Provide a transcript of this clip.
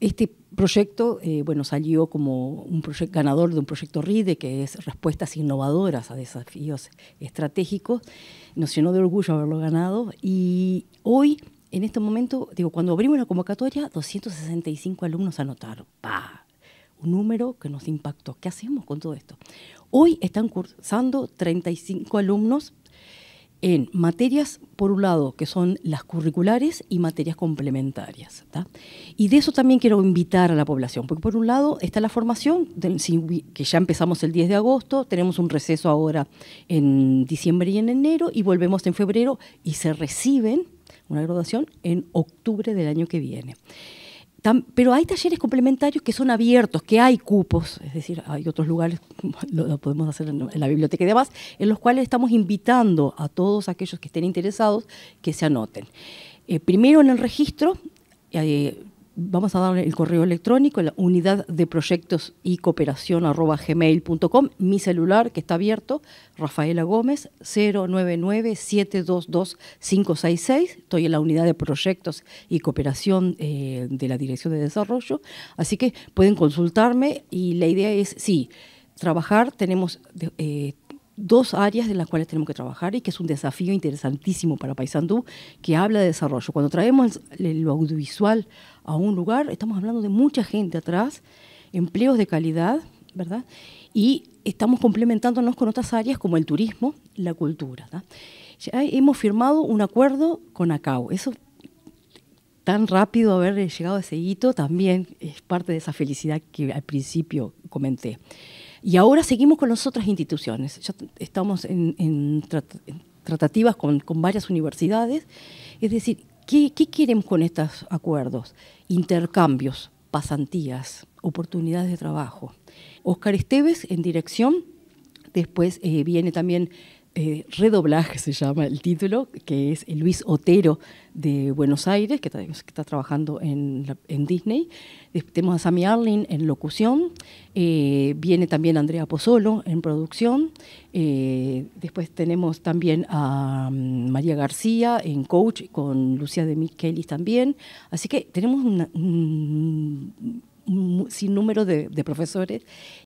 este proyecto eh, bueno, salió como un ganador de un proyecto RIDE, que es Respuestas Innovadoras a Desafíos Estratégicos. Nos llenó de orgullo haberlo ganado y hoy, en este momento, digo, cuando abrimos la convocatoria, 265 alumnos anotaron. ¡Pah! Un número que nos impactó. ¿Qué hacemos con todo esto? Hoy están cursando 35 alumnos en materias, por un lado, que son las curriculares y materias complementarias. Y de eso también quiero invitar a la población, porque por un lado está la formación, que ya empezamos el 10 de agosto, tenemos un receso ahora en diciembre y en enero, y volvemos en febrero, y se reciben una graduación en octubre del año que viene pero hay talleres complementarios que son abiertos, que hay cupos, es decir, hay otros lugares, lo, podemos hacer en, la biblioteca y demás, en los cuales estamos invitando a todos aquellos que estén interesados que se anoten. Eh, primero en el registro, eh, vamos a darle el correo electrónico, la unidad de proyectos y cooperación arroba gmail.com, mi celular que está abierto, Rafaela Gómez, 099-722-566, estoy en la unidad de proyectos y cooperación eh, de la Dirección de Desarrollo, así que pueden consultarme y la idea es, sí, trabajar, tenemos... Eh, dos áreas de las cuales tenemos que trabajar y que es un desafío interesantísimo para Paysandú, que habla de desarrollo. Cuando traemos lo audiovisual a un lugar, estamos hablando de mucha gente atrás, empleos de calidad, ¿verdad? Y estamos complementándonos con otras áreas como el turismo, la cultura. Ya hemos firmado un acuerdo con ACAO. Eso tan rápido haber eh, llegado a ese hito también es parte de esa felicidad que al principio comenté. Y ahora seguimos con las otras instituciones. Ya estamos en, tratativas con, varias universidades. Es decir, ¿qué, queremos con estos acuerdos? Intercambios, pasantías, oportunidades de trabajo. Oscar Esteves en dirección, después eh, viene también eh, redoblaje se llama el título, que es Luis Otero de Buenos Aires, que está, trabajando en, en, Disney. Eh, tenemos a Sammy Arling en locución, eh, viene también Andrea Pozzolo en producción, después tenemos también a mm, María García en coach con Lucía de Michelis también. Así que tenemos un, sinnúmero de profesores